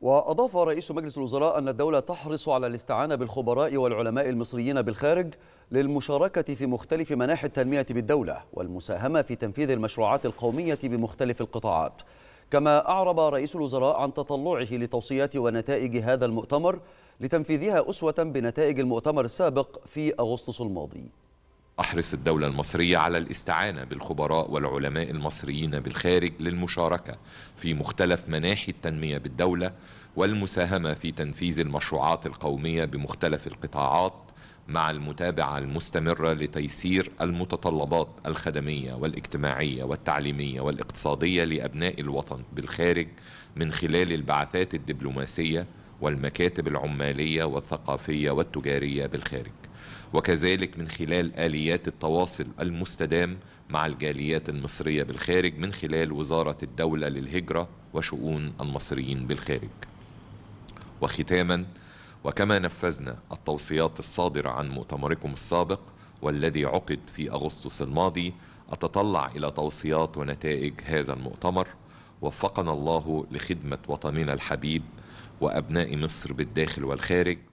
وأضاف رئيس مجلس الوزراء أن الدولة تحرص على الاستعانة بالخبراء والعلماء المصريين بالخارج للمشاركة في مختلف مناحي التنمية بالدولة والمساهمة في تنفيذ المشروعات القومية بمختلف القطاعات كما أعرب رئيس الوزراء عن تطلعه لتوصيات ونتائج هذا المؤتمر لتنفيذها أسوة بنتائج المؤتمر السابق في أغسطس الماضي أحرص الدولة المصرية على الاستعانة بالخبراء والعلماء المصريين بالخارج للمشاركة في مختلف مناحي التنمية بالدولة والمساهمة في تنفيذ المشروعات القومية بمختلف القطاعات مع المتابعة المستمرة لتيسير المتطلبات الخدمية والاجتماعية والتعليمية والاقتصادية لأبناء الوطن بالخارج من خلال البعثات الدبلوماسية والمكاتب العمالية والثقافية والتجارية بالخارج وكذلك من خلال آليات التواصل المستدام مع الجاليات المصرية بالخارج من خلال وزارة الدولة للهجرة وشؤون المصريين بالخارج وختاما وكما نفذنا التوصيات الصادرة عن مؤتمركم السابق والذي عقد في أغسطس الماضي أتطلع إلى توصيات ونتائج هذا المؤتمر وفقنا الله لخدمة وطننا الحبيب وأبناء مصر بالداخل والخارج